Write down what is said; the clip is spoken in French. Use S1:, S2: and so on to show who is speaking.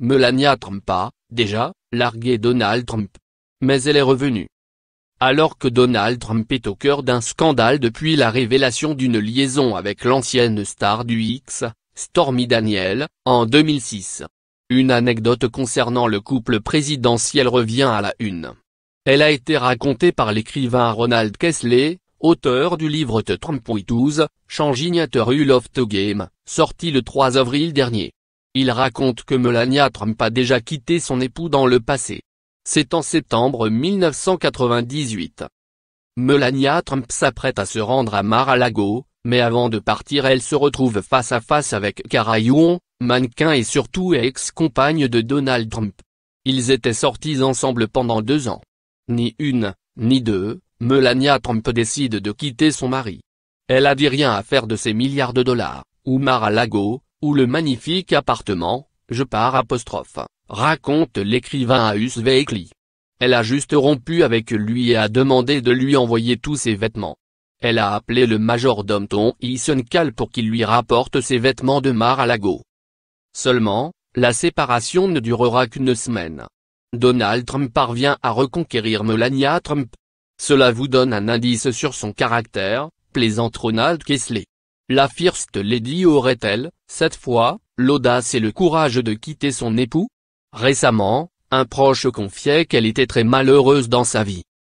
S1: Melania Trump a, déjà, largué Donald Trump. Mais elle est revenue. Alors que Donald Trump est au cœur d'un scandale depuis la révélation d'une liaison avec l'ancienne star du X, Stormy Daniel, en 2006. Une anecdote concernant le couple présidentiel revient à la une. Elle a été racontée par l'écrivain Ronald Kessler, auteur du livre The Trump We Changing the of of the Game, sorti le 3 avril dernier. Il raconte que Melania Trump a déjà quitté son époux dans le passé. C'est en septembre 1998. Melania Trump s'apprête à se rendre à Mar-a-Lago, mais avant de partir elle se retrouve face à face avec Cara mannequin et surtout ex-compagne de Donald Trump. Ils étaient sortis ensemble pendant deux ans. Ni une, ni deux, Melania Trump décide de quitter son mari. Elle a dit rien à faire de ses milliards de dollars, ou Mar-a-Lago, ou le magnifique appartement, je pars apostrophe, raconte l'écrivain Us Veikli. Elle a juste rompu avec lui et a demandé de lui envoyer tous ses vêtements. Elle a appelé le majordome Ton Isenkal pour qu'il lui rapporte ses vêtements de mar à lago Seulement, la séparation ne durera qu'une semaine. Donald Trump parvient à reconquérir Melania Trump. Cela vous donne un indice sur son caractère, plaisante Ronald Kessley. La First Lady aurait-elle, cette fois, l'audace et le courage de quitter son époux Récemment, un proche confiait qu'elle était très malheureuse dans sa vie.